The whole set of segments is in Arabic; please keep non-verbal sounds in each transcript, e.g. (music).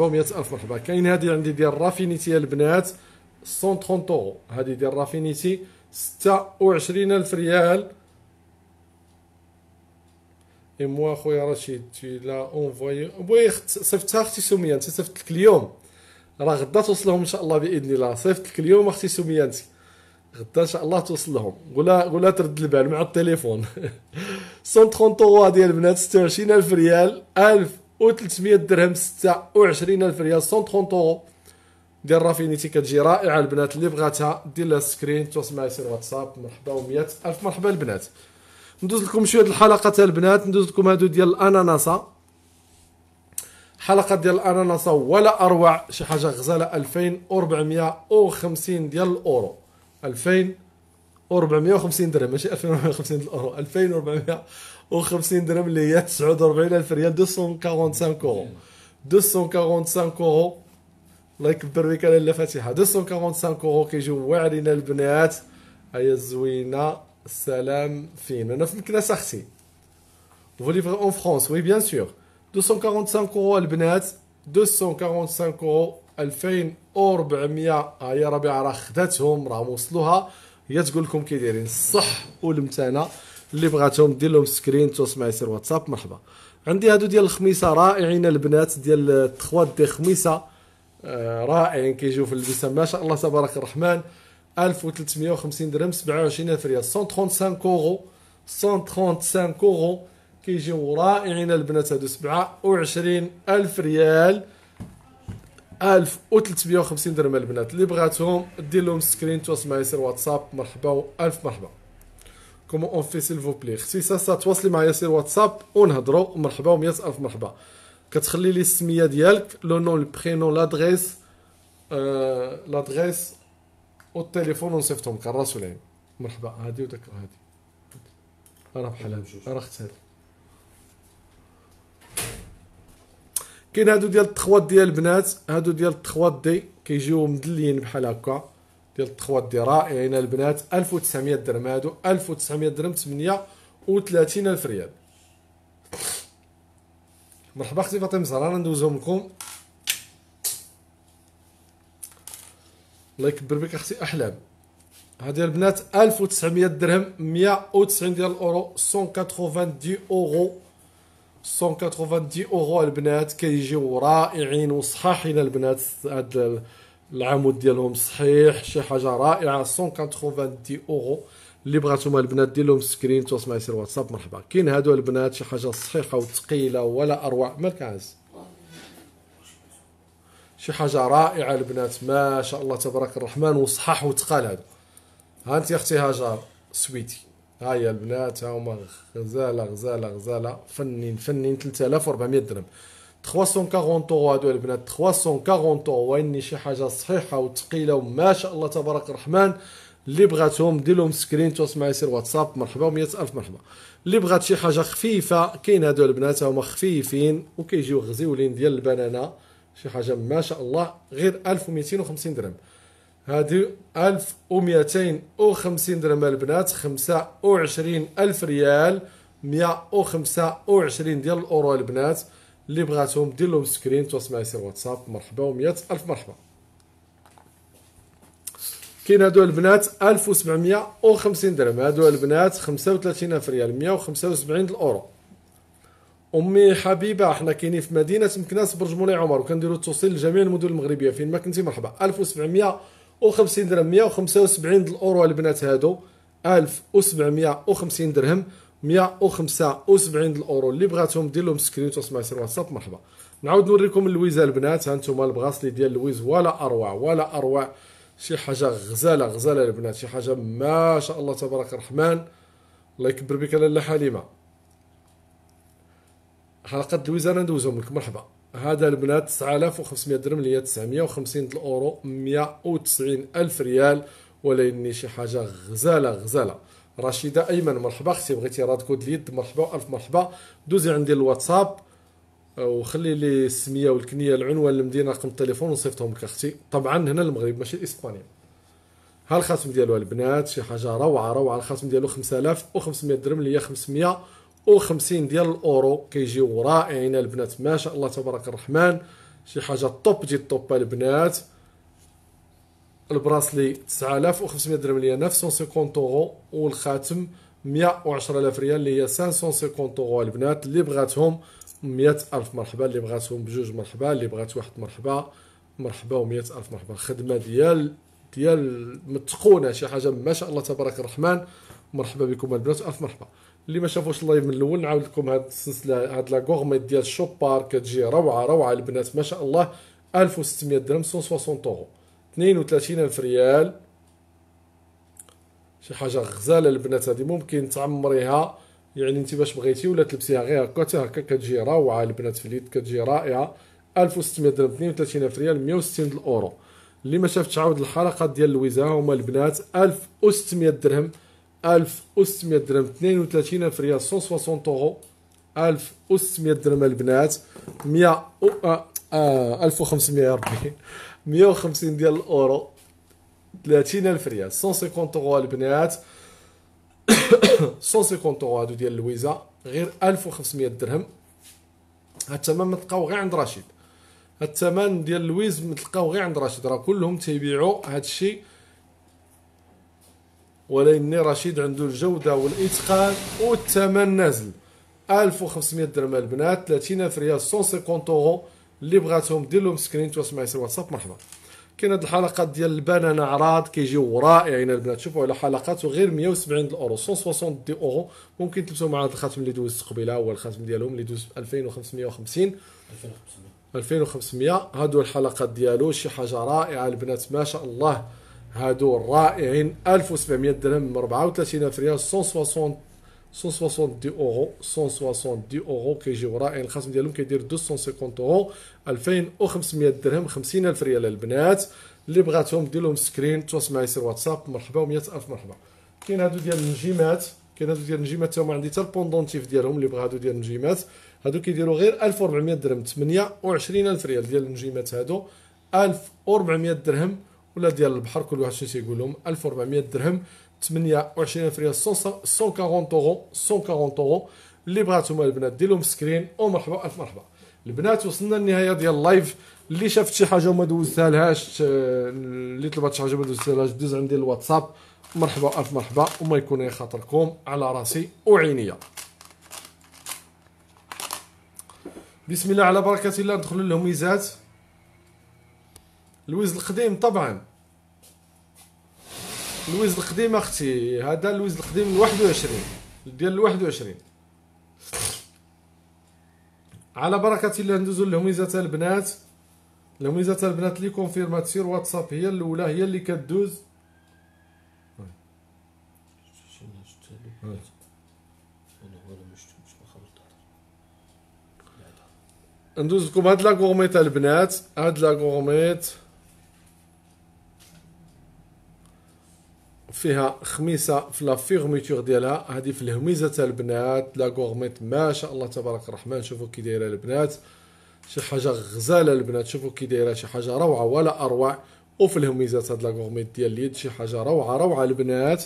مية الف مرحبا كاين هذه عندي ديال رافينيتي البنات 130 اورو هذه ديال رافينيتي 26000 ريال اي موا خويا رشيد تي لا اونفوي وي صيفطتها اختي سميه انت صيفط لك اليوم راه غدا توصلهم ان شاء الله باذن الله صيفط لك اليوم اختي سميه غدا ان شاء الله توصلهم قولها قولها ترد البال مع التليفون 130 (laughs) اورو ديال البنات 26000 ريال 1000 و300 درهم 26000 ريال 130 اورو ديال رافينيتي كتجي رائعه البنات اللي بغاتها دير لها سكرين تواصل معايا سير واتساب مرحبا و100 الف مرحبا البنات ندوز لكم شويه الحلقه تاع البنات ندوز لكم هادو ديال الاناناسه حلقه ديال الاناناسه ولا اروع شي حاجه غزاله 2450 ديال الاورو 2450 درهم ماشي 2450 ديال الاورو 2400 و50 درهم اللي هي 47000 ريال 245 اورو 245 اورو الله يكبر بك لاله فاتحه 245 اورو كيجيو واعرين البنات هيا الزوينه السلام فين انا في مكناس اختي فوليفر اون فرونس وي بيان سور 245 اورو البنات 245 اورو 2400 هي ربيعه راه خداتهم راه وصلوها هي تقول لكم كي دايرين الصح والمتانه اللي بغاتهم دير لهم سكرين توصل معي سير واتساب مرحبا عندي هادو ديال الخميسه رائعين البنات ديال التخوات دي خميسه آه، رائعين كيجيو في اللبسه ما شاء الله تبارك الرحمن 1350 درهم الف ريال 135 اورو 135 اورو كيجيو رائعين البنات هادو الف ريال 1350 درهم البنات اللي بغاتهم دير لهم سكرين تو معايا سير واتساب مرحبا و الف مرحبا كومون اون في سيل فو بلي اختي ساسا تواصلي معايا سير واتساب ونهضرو مرحبا و100 الف مرحبا كتخلي لي السميه ديالك لو نون لادغيس لادريس آه لادريس والتليفون ونصيفطهم لك الراس والعين مرحبا هادي وداك هادي راه بحال هادي راه خت هادي كاين هادو ديال التخوات ديال البنات هادو ديال التخوات دي كيجيو مدليين بحال هكا ديال دي رائعين يعني البنات 1900 درهم هادو 1900 درهم 38 الف ريال مرحبا اختي فاطمه زهران ندوزهم لكم الله يكبر بك اختي احلام هادي البنات 1900 درهم 190 ديال الاورو 190 دي اورو 190 دي اورو البنات كيجيو رائعين وصحاحين البنات هاد العمود ديالهم صحيح شي حاجه رائعه دي اورو اللي بغاتهم البنات دير لهم سكرين تواصل معايا سير واتساب مرحبا كاين هادو البنات شي حاجه صحيحه وثقيله ولا اروع مالك عز شي حاجه رائعه البنات ما شاء الله تبارك الرحمن وصحاح وثقال هادو ها انت اختي هاجر سويتي ها هي البنات ها هما غزاله غزاله غزاله فنين فنين 3400 درهم 340 اورو هادو البنات 340 اورو واني شي حاجه صحيحه وثقيله وما شاء الله تبارك الرحمن اللي بغاتهم دير لهم سكرين توصل معايا سير واتساب مرحبا و100 الف مرحبا اللي بغات شي حاجه خفيفه كاين هادو البنات هما خفيفين وكيجيو غزيولين ديال البنانه شي حاجه ما شاء الله غير 1250 درهم هادو 1250 درهم البنات 25000 ريال 125 ديال الاورو البنات اللي بغاتهم دير لهم سكرين تواصل معايا سير واتساب مرحبا و الف مرحبا كاين هادو البنات 1750 درهم هادو البنات 35000 ريال 175 الاورو امي حبيبه حنا كاينين في مدينه مكناس برج مولاي عمر وكنديروا التوصيل لجميع المدن المغربيه فين ما كنتي مرحبا 1750 درهم 175 الاورو البنات هادو 1750 درهم 175 الاورو اللي بغاتهم دير لهم سكرينوت واسمع سير واتساب مرحبا نعاود نوريكم اللويزه البنات هانتوما البغاصلي ديال اللويز ولا اروع ولا اروع شي حاجه غزاله غزاله البنات شي حاجه ما شاء الله تبارك الرحمن الله يكبر بك لاله حليمه حلقه اللويزه انا ندوزهم لك مرحبا هذا البنات 9500 درهم اللي هي 950 الاورو 190 الف ريال ولكن شي حاجه غزاله غزاله رشيده ايمن مرحبا اختي بغيتي راد كود اليد مرحبا الف مرحبا دوزي عندي الواتساب آه، وخلي لي السميه والكنيه العنوان المدينه رقم التليفون ونصيفطهم لك اختي طبعا هنا المغرب ماشي اسبانيا ها الخاتم ديالو البنات شي حاجه روعه روعه الخاتم ديالو 5500 درهم اللي هي 550 ديال الاورو كيجيو رائعين البنات ما شاء الله تبارك الرحمن شي حاجه طوب جي طوب البنات البراسلي 9500 درهم اللي هي 950 اورو والخاتم 110000 ريال اللي هي 550 اورو البنات اللي بغاتهم 100000 مرحبا اللي بغاتهم بجوج مرحبا اللي بغات واحد مرحبا مرحبا و100000 مرحبا الخدمه ديال ديال متقونه شي حاجه ما شاء الله تبارك الرحمن مرحبا بكم البنات الف مرحبا اللي ما شافوش اللايف من الاول نعاود لكم هاد السلسله هاد لا غورميت ديال الشوبار كتجي روعه روعه البنات ما شاء الله 1600 درهم 160 اورو 32 ألف ريال شي حاجه غزاله البنات هذه ممكن تعمريها يعني انت باش بغيتي ولا تلبسيها غير هكا حتى هكا كتجي روعه البنات في اليد كتجي رائعه 1600 درهم 32 الف ريال 160 الاورو اللي ما شافتش عاود الحلقات ديال لويزا هما البنات 1600 درهم 1600 درهم 32 الف ريال 160 اورو 1600 درهم البنات 100 1500 آه، آه، ربي 150 ديال الاورو 30 الف ريال 150 اورو البنات 150 (coughs) اورو هادو ديال لويزا غير 1500 درهم هاد الثمن متلقاو غير عند رشيد هاد الثمن ديال لويز متلقاو غير عند رشيد راه كلهم تيبيعوا هاد الشيء ولكن رشيد عنده الجوده والاتقان والثمن نازل 1500 درهم البنات 30 الف ريال 150 اورو اللي بغاتهم دير لهم سكرين تواصل معايا في الواتساب مرحبا كاين هاد الحلقات ديال البنان عراض كيجيو رائعين البنات شوفوا على حلقات وغير 170 اورو 160 دي اورو ممكن تلبسوا مع هذا الخاتم اللي دوزت قبيله هو الخاتم ديالهم اللي دوز 2550 2500 هادو الحلقات ديالو شي حاجه رائعه البنات ما شاء الله هادو رائعين 1700 درهم 34 ريال 160 160 اورو 160 اورو كيجيو رائعين الخصم ديالهم كيدير 250 اورو 2500 درهم 50000 ريال البنات اللي بغاتهم دير لهم سكرين تواصل معايا سير واتساب مرحبا و100000 مرحبا كاين هادو ديال النجيمات كاين هادو ديال النجيمات هما عندي حتى البوندونتيف ديالهم اللي بغا هادو ديال النجيمات هادو كيديروا غير 1400 درهم 28000 ريال ديال النجيمات هادو 1400 درهم ولا ديال البحر كل واحد شنو تيقول لهم 1400 درهم 28 ريال 140 اورو 140 اورو اللي بغاتهم البنات ديرلهم سكرين ومرحبا الف مرحبا البنات وصلنا للنهايه ديال اللايف اللي شافت شي حاجه وما دوزتها آه، اللي طلبت شي حاجه ما دوزتها دوز عندي الواتساب مرحبا الف مرحبا وما يكون خاطركم على راسي وعينيا بسم الله على بركه الله ندخلوا للهميزات الويز القديم طبعا لويز القديم اختي هذا لويز القديم من 21 ديال 21 على بركه الله ندوزو للهميزه البنات الهميزه البنات لي كونفيرمات سير واتساب هي الاولى هي اللي كدوز ندوز لكم هاد لاكوغميت البنات هاد لاكوغميت فيها خميسه في لا فيغميتور ديالها هذه في الهميزه تاع البنات لا غورميت ما شاء الله تبارك الرحمن شوفوا كي دايره البنات شي حاجه غزاله البنات شوفوا كي دايره شي حاجه روعه ولا اروع وفي الهميزه تاع لا غورميت ديال اليد شي حاجه روعه روعه البنات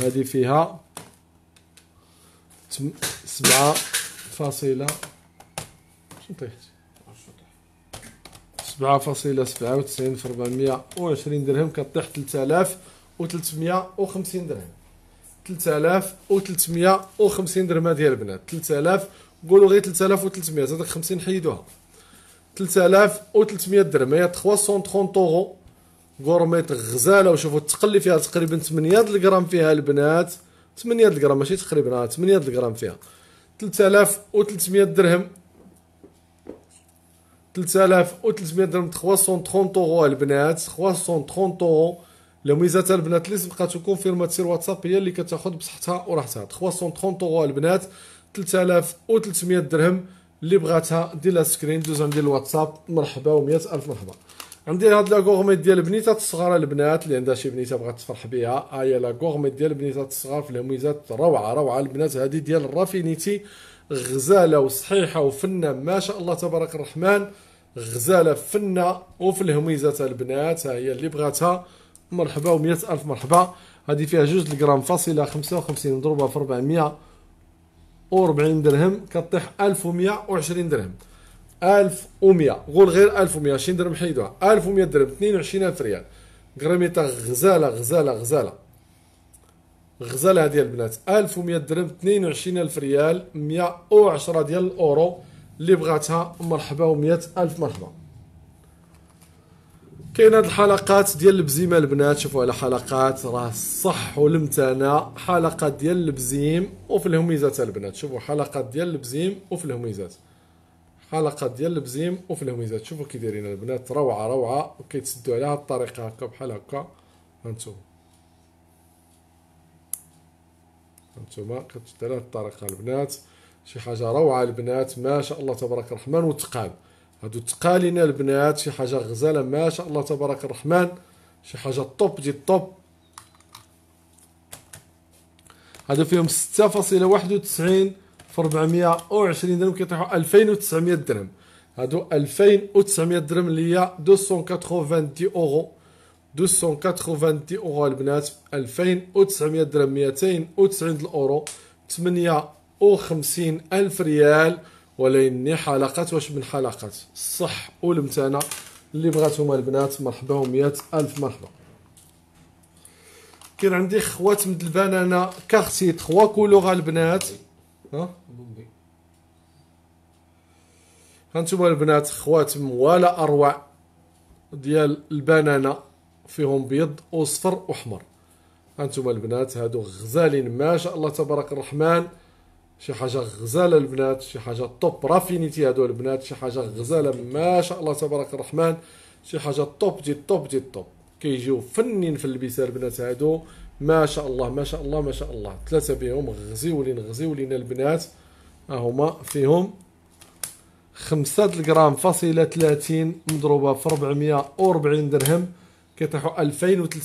هذه فيها سبعة فاصلة شنو طيحت سبعة فاصلة سبعة وتسعين في ربعمية وعشرين درهم كطيح تلتالاف 3350 درهم 3350 درهم ديال البنات 3000 قولوا غير 3300 زاد 50 حيدوها 3300 درهم هي 330 طورو غورميت غزاله وشوفوا التقلي فيها تقريبا 8 الغرام فيها البنات 8 الغرام ماشي تقريبا 8 آه، الغرام فيها 3300 درهم 3300 درهم 330 طورو البنات 330 طورو الميزه البنات اللي سبقاتو كونفيرمات سير واتساب هي اللي كتاخذ بصحتها وراحتها 330 اورو البنات 3300 درهم اللي بغاتها دير لها سكرين دوز عندي الواتساب مرحبا و100 الف مرحبا عندي هاد لا غورميت ديال البنيتات الصغار البنات اللي عندها شي بنيته بغات تفرح بها ها آه، هي لا غورميت ديال البنيتات الصغار في الهميزات روعه روعه البنات هادي ديال الرافينيتي غزاله وصحيحه وفنه ما شاء الله تبارك الرحمن غزاله فنه وفي الهميزات البنات ها هي اللي بغاتها مرحبا و ألف مرحبا هذه فيها جوج الغرام فاصلة خمسة وخمسين مضروبة في ربعمية ربعين درهم كطيح ألف ومية عشرين درهم ألف ومية قول غير ألف ومية عشرين درهم حيدوها ألف ومية درهم اثنين وعشرين ألف ريال غراميتا غزالة غزالة غزالة غزالة هادي البنات ألف ومية درهم اثنين وعشرين ألف ريال مية وعشرة ديال الأورو اللي بغاتها مرحبا ومية ألف مرحبا كاين هاد الحلقات ديال البزيمه البنات شوفوا على حلقات راه صح ولمتنا حلقه ديال البزيم وفي الهميزات البنات شوفوا حلقه ديال البزيم وفي الهميزات حلقه ديال البزيم وفي الهميزات شوفوا كي دايرين البنات روعه روعه وكيتسدوا على هاد الطريقه هكا بحال هكا هانتوما هانتوما كتسدوا على هاد الطريقه البنات شي حاجه روعه البنات ما شاء الله تبارك الرحمن وتقال هادو تقالينا البنات شي حاجه غزاله ما شاء الله تبارك الرحمن شي حاجه طوب دي الطوب هادو فيهم 6.91 في 420 درهم كيطيحوا 2900 درهم هادو 2900 درهم اللي هي 280 دي اورو 280 دي اورو البنات 2900 درهم 290 الاورو 58000 ريال ولاني حلقات واش من حلقات الصح والمتانه اللي بغاتهم البنات مرحبا ومية الف مرحبا كاين عندي خوات من البنانة كارتي تخوا كولوغ البنات ها هانتوما البنات خوات ولا اروع ديال البنانه فيهم بيض وصفر وحمر هانتوما البنات هادو غزالين ما شاء الله تبارك الرحمن شي حاجه غزاله البنات شي حاجه توب رافينيتي هادو البنات شي حاجه غزاله ما شاء الله تبارك الرحمن شي حاجه توب دي توب دي توب كيجيو فنين في اللبسه البنات هادو ما شاء الله ما شاء الله ما شاء الله ثلاثه بهم غزيولين غزيولين البنات هما فيهم خمسة الجرام فاصلة ثلاثين مضروبة في ربعمية أو ربعين درهم كيطيحو ألفين